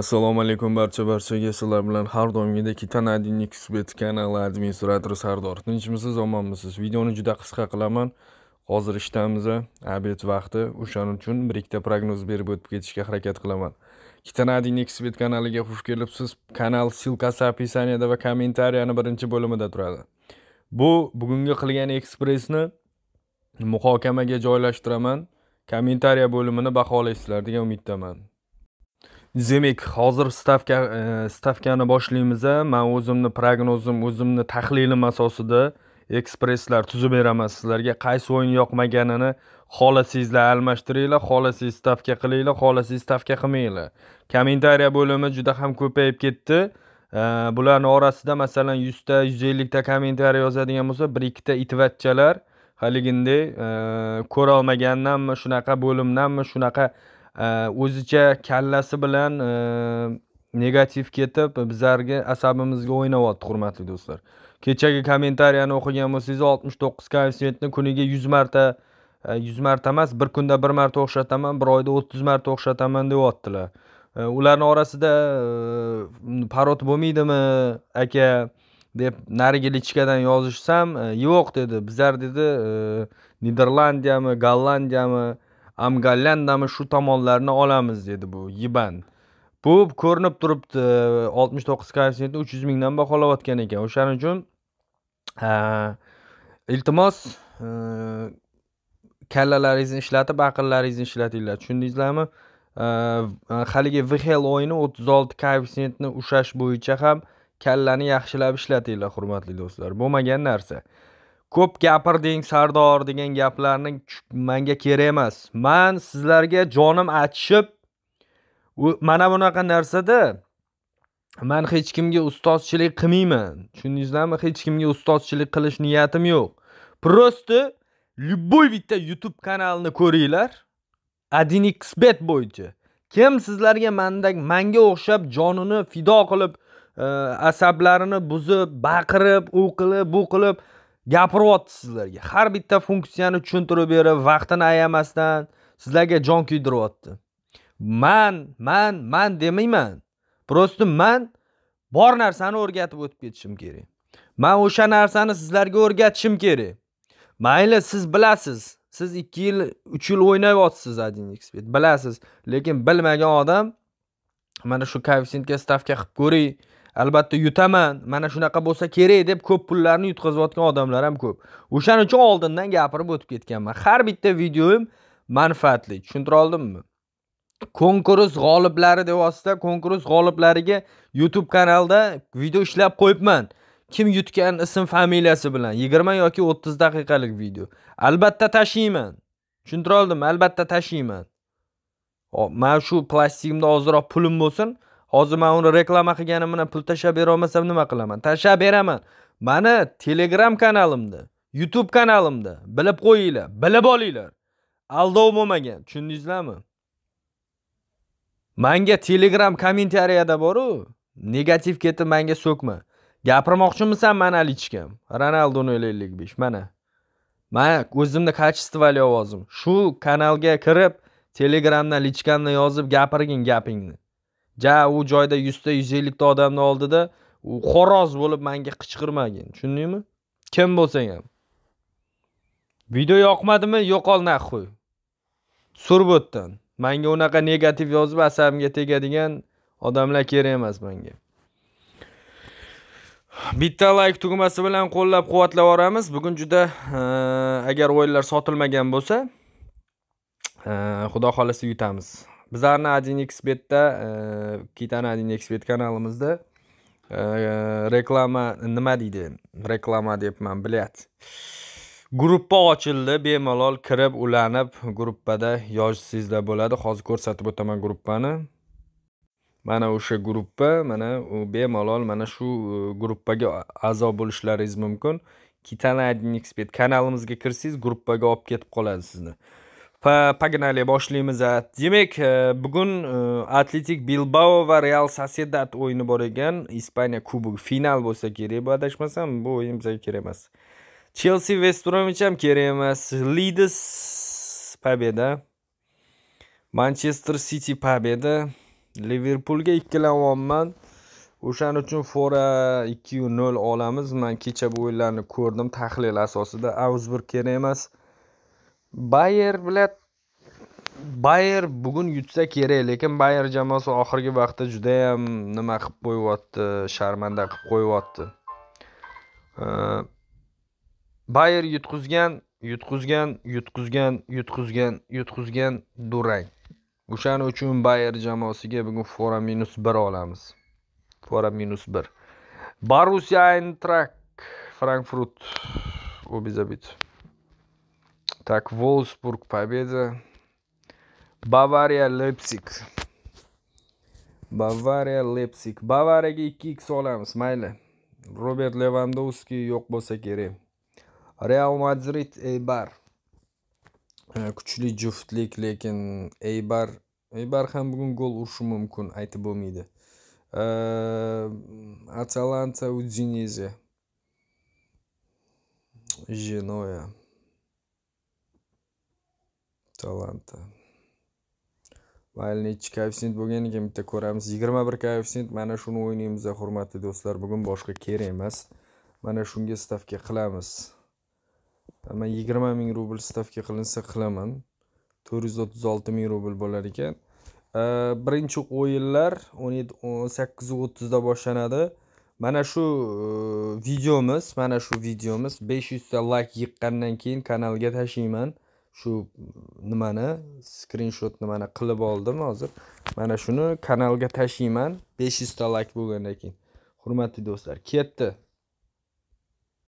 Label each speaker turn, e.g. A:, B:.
A: assalomu alaykum barcha barchaga sizlar bilan har doimgidek tanadin xbet kanali administratori sardor tinchmisiz omonmisiz videoni juda qisqa qilaman hozir ishdamiz abit vaqti o'shaning uchun bir ikkita prognoz berib o'tib ketishga harakat qilaman kitanadin xbet kanaliga xush kelibsiz kanal ssilkasi описанияda va kommentariyani birinchi bo'limida turadi bu bugungi qilgan ekspressni muhokamaga joylashtiraman kommentariya bo'limini baholaysizlar degan umiddaman demak hozir stavka e, stavkani boshlaymiz man o'zimni prognozim o'zimni tahlilim asosida ekspresslar tuzib beraman sizlarga qaysi o'yin yoqmaganini xohlasangizlar almashtiringlar xohlasangiz stavka qilinglar xohlasangiz stavka qilmanglar kommentariya bo'limi juda ham ko'payib ketdi e, bularni orasida masalan yuzta yuz ellikta kommentariy yozadigan bo'lsa bir ikkita itvatchalar haliginday e, ko'rolmagandanmi shunaqa bo'limdanmi shunaqa o'zicha kallasi bilan e, negativ ketib bizlarga asabimizga o'ynayapti hurmatli do'stlar kechagi kommentariyani o'qigan bo'lsangiz oltmish to'qqiz koeffitsiyentni kuniga yuz marta e, yuz marta emas bir kunda bir marta o'xshataman bir oyda o'ttiz marta o'xshataman deyaptilar e, ularni orasida parot bo'lmaydimi aka deb narigi lichkadan yozishsam yo'q dedi bizlar dedi niderlandiyami gollandiyami amgallandami shu tomonlarni olamiz dedi bu yiban bu ko'rinib turibdi oltmish to'qqiz koeffitsientni uch yuz mingdan baholayotgan ekan o'shaning uchun iltimos e, kallalaringizni ishlatib aqllaringizni ishlatinglar tushundingizlarmi e, haligi vhel o'yini o'ttiz olti koeffitsientni ushlash bo'yicha ham kallani yaxshilab ishlatinglar hurmatli do'stlar bo'lmagan narsa ko'p gapirding sardor degan gaplarni manga kerak emas man sizlarga jonim achishib mana bunaqa narsada man hech kimga ustozchilik qilmayman tushundingizlarmi hech kimga ustozchilik qilish niyatim yo'q просто любой bitta youtube kanalni ko'ringlar один xbet bo'yicha kim sizlarga mandak manga o'xshab jonini fido qilib э, asablarini buzib baqirib u qilib bu qilib gapiryapti sizlarga har bitta funksiyani tushuntirib berib vaqtini ayamasdan sizlarga jon kuydiryapti man man man demayman просто man bor narsani o'rgatib o'tib ketishim kerak man o'sha narsani sizlarga o'rgatishim kerak mayli siz bilasiz siz ikki yil uch yil o'ynayapsiz один xbet bilasiz lekin bilmagan odam mana shu koeffitsientga stavka qilib ko'ring albatta yutaman mana shunaqa bo'lsa kerak deb ko'p pullarni yutqazayotgan odamlar ham ko'p o'shaning uchun oldindan gapirib o'tib ketganman har bitta videom manfaatli tushuntira oldimmi konkurs g'oliblari devosida konkurs g'oliblariga youtube kanalda video ishlab qo'yibman kim yutgan ism familiyasi bilan yigirma yoki o'ttiz daqiqalik video albatta tashiyman tushuntira oldimmi albatta tashiyman mana shu plastigimda ozroq pulim bo'lsin hozir man uni reklama qilganim bilan pul tashlab bera olmasam nima qilaman tashlab beraman mani telegram kanalimda youtube kanalimda bilib qo'yinglar bilib olinglar aldov bo'lmagan tushundingizlarmi manga telegram kommentariyada boru negativ ketib manga so'kma gapirmoqchimisan mana lichkam ronalduni ellik besh mana man o'zimni качествовали ovozim shu kanalga kirib telegramdan lichkamni yozib gapirgin gapingni ja u joyda yuzta yuz ellikta odamni oldida u xo'roz bo'lib manga qichqirmagin tushundingmi kim bo'lsang ham video yoqmadimi yo'qol nahuy sur bu yerdan manga unaqa negativ yozib asabimga tegadigan odamlar kerak emas menga bitta layk tugmasi bilan qo'llab quvvatlab yuboramiz bugun juda e, agar o'yinlar sotilmagan bo'lsa e, xudo xohlasa yutamiz bizlarni один xbetda e, kitani один xbet kanalimizda e, reklama nima deydi reklama debman блять gruppa ochildi bemalol kirib ulanib gruppada yozishsangizlar bo'ladi hozir ko'rsatib o'taman gruppani mana o'sha gruppa mana u bemalol mana shu e, gruppaga a'zo bo'lishlaringiz mumkin kitana один xbet kanalimizga kirsangiz gruppaga olib ketib qoladi sizni pagnali boshlaymiz demak e, bugun e, atletik bilbao va real sosedad o'yini bor ekan ispaniya kubogi final bo'lsa kerak bu adashmasam bu o'yin bizga kerak emas chelsi vestromich ham kerak emas lides pobeda manchester city pobeda liverpulga ikkilanayapman o'shaning uchun fora ikki yu nol olamiz man kecha bu o'yinlarni ko'rdim tahlil asosida augsburg kerak emas bayer bilat bayer bugun yutsa kerak lekin bayer jamoasi oxirgi vaqtda judayam nima qilib qo'yyapti sharmanda qilib qo'yyapti bayer yutqizgan yutqizgan yutqizgan yutqizgan yutqizgan durang o'shaning uchun bayer jamoasiga bugun fora minus bir olamiz fora minus bir borussiya eintrakt frankfurt bizabit Так, Волсбург победа. Бавария Лепсик. Бавария Лепсик. бавария 2x оламыз, майлы. Роберт Левандовский жоқ болса керек. Реал Мадрид Эйбар. Э, Күчлі жүфтлік, лекен. Эйбар. Эйбар хам бүгін гол ұршы мүмкін, айты болмайды. Э, Аталанта Удзинезе. Женоя. Женоя. talanta mayli nechi koeffitsient bo'lganiga bitta ko'ramiz yigirma bir koeffitsient mana shuni o'ynaymiz hurmatli do'stlar bugun boshqa kerak emas mana shunga stavka qilamiz man yigirma ming rubl stavka qilinsa qilaman to'rt yuz o'ttiz olti ming rubl bo'lar ekan birinchi o'yinlar o'n yetti o'ttizda boshlanadi mana shu videomiz mana shu videomiz besh yuzta layk yiqqandan keyin kanalga tashlayman shu nimani skrinshot nimani qilib oldim hozir mana shuni kanalga tashlayman besh yuzta layk bo'lgandan keyin hurmatli do'stlar ketdi